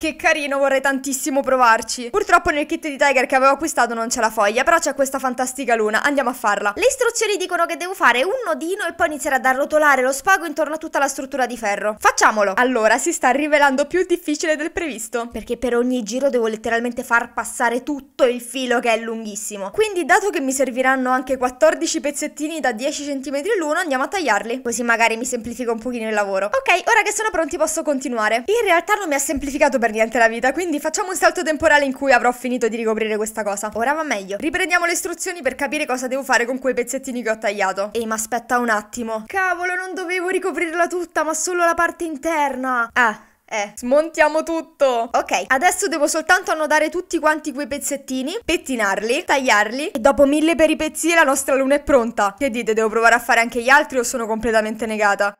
Che carino, vorrei tantissimo provarci. Purtroppo nel kit di Tiger che avevo acquistato non c'è la foglia, però c'è questa fantastica luna, andiamo a farla. Le istruzioni dicono che devo fare un nodino e poi iniziare ad arrotolare lo spago intorno a tutta la struttura di ferro. Facciamolo! Allora, si sta rivelando più difficile del previsto, perché per ogni giro devo letteralmente far passare tutto il filo che è lunghissimo. Quindi, dato che mi serviranno anche 14 pezzettini da 10 cm l'uno, andiamo a tagliarli, così magari mi semplifica un pochino il lavoro. Ok, ora che sono pronti posso continuare. In realtà non mi ha semplificato per per niente la vita, quindi facciamo un salto temporale in cui avrò finito di ricoprire questa cosa. Ora va meglio. Riprendiamo le istruzioni per capire cosa devo fare con quei pezzettini che ho tagliato. Ehi, ma aspetta un attimo. Cavolo, non dovevo ricoprirla tutta, ma solo la parte interna. Ah, eh, smontiamo tutto. Ok, adesso devo soltanto annodare tutti quanti quei pezzettini, pettinarli, tagliarli e dopo mille peripezie la nostra luna è pronta. Che dite, devo provare a fare anche gli altri o sono completamente negata?